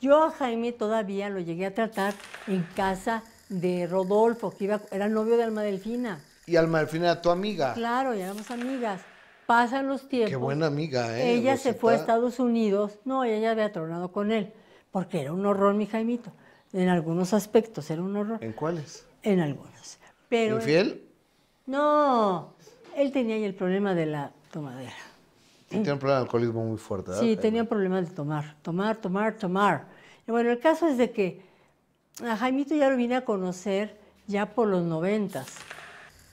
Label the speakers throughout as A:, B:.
A: Yo a Jaime todavía lo llegué a tratar en casa de Rodolfo, que iba, era novio de Alma Delfina.
B: Y Alma Delfina era tu amiga.
A: Claro, ya éramos amigas. Pasan los tiempos. Qué buena amiga, ¿eh? Ella se fue a Estados Unidos. No, ella había tronado con él, porque era un horror mi Jaimito. En algunos aspectos era un horror. ¿En cuáles? En algunos. Pero ¿Infiel? No, él tenía ahí el problema de la tomadera
B: tenía un problema de alcoholismo muy fuerte. ¿verdad? Sí, tenía
A: problemas de tomar, tomar, tomar, tomar. Y bueno, el caso es de que a Jaimito ya lo vine a conocer ya por los noventas.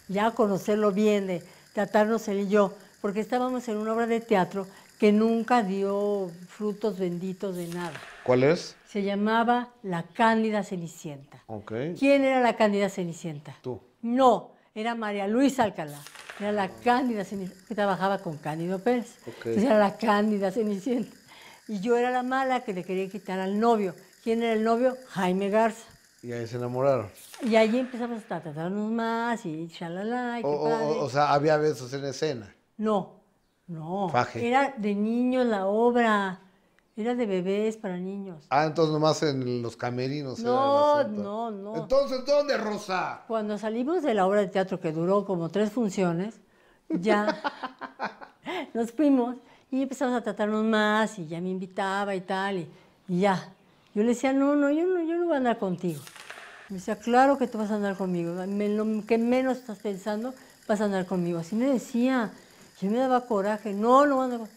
A: Ya a conocerlo bien, de tratarnos él y yo, porque estábamos en una obra de teatro que nunca dio frutos benditos de nada. ¿Cuál es? Se llamaba La Cándida Cenicienta. ¿Quién era la Cándida Cenicienta? Tú. No, era María Luisa Alcalá era la Cándida Cenicienta, que trabajaba con Cándido Pérez. Okay. Entonces era la Cándida Cenicienta. Y yo era la mala que le quería quitar al novio. ¿Quién era el novio? Jaime Garza.
B: Y ahí se enamoraron.
A: Y ahí empezamos a tratarnos más y chalala. Y o, qué O, o,
B: sea, había besos en escena. No, no. Faje. Era
A: de niño la obra. Era de bebés para niños.
B: Ah, entonces nomás en los camerinos. No,
A: no, no. Entonces, ¿dónde, Rosa? Cuando salimos de la obra de teatro que duró como tres funciones, ya nos fuimos y empezamos a tratarnos más y ya me invitaba y tal y, ya. Yo le decía, no, no, yo no, yo no voy a andar contigo. Me decía, claro que tú vas a andar conmigo. Me, lo que menos estás pensando, vas a andar conmigo. Así me decía. Yo me daba coraje. No, no voy a andar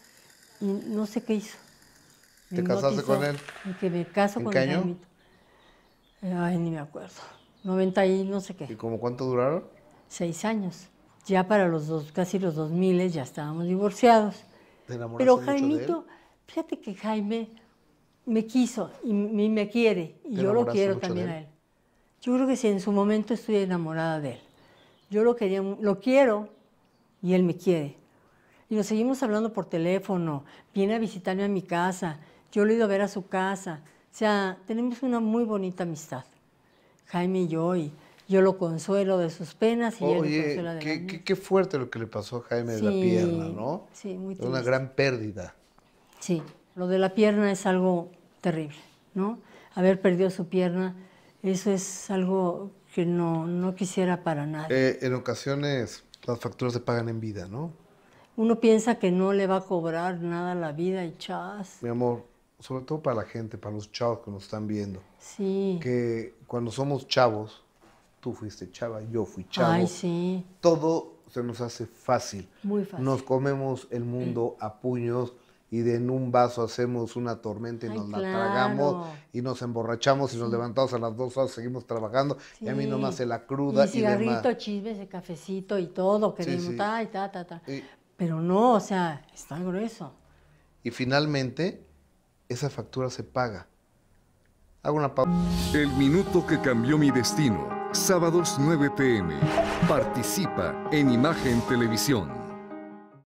A: Y no sé qué hizo
B: ¿Te casaste con él? que me caso con qué año?
A: Ay, ni me acuerdo. 90 y no sé qué. ¿Y como cuánto duraron? Seis años. Ya para los dos, casi los dos miles ya estábamos divorciados.
B: Pero Jaimito,
A: fíjate que Jaime me quiso y me, quiere y yo lo quiero también a él. Yo creo que si en su momento estoy enamorada de él. Yo lo quería, lo quiero y él me quiere. Y nos seguimos hablando por teléfono, viene a visitarme a mi casa. Yo lo he ido a ver a su casa. O sea, tenemos una muy bonita amistad, Jaime y yo, y yo lo consuelo de sus penas y él lo consuela de qué, la
B: qué, qué fuerte lo que le pasó a Jaime de la pierna, ¿no? Sí, muy triste. Una gran pérdida.
A: Sí, lo de la pierna es algo terrible, ¿no? Haber perdido su pierna, eso es algo que no, quisiera para nadie.
B: Eh, en ocasiones las facturas se pagan en vida, ¿no?
A: Uno piensa que no le va a cobrar nada la vida y chas.
B: Mi amor, sobre todo para la gente, para los chavos que nos están viendo. Sí. Que cuando somos chavos, tú fuiste chava, yo fui chavo. Ay, sí. Todo se nos hace fácil. Muy fácil. Nos comemos el mundo a puños y de en un vaso hacemos una tormenta y nos la tragamos y nos emborrachamos y nos levantamos a las dos horas, seguimos trabajando y a mí nomás se la cruda. Y, cigarrito, y
A: chismes, el cafecito y todo, que sí, ta, ta, ta. Pero no, o sea, está grueso.
B: Y finalmente esa factura se paga. Hago una pausa. El minuto que cambió mi destino. Sábados 9 pm. Participa en Imagen Televisión.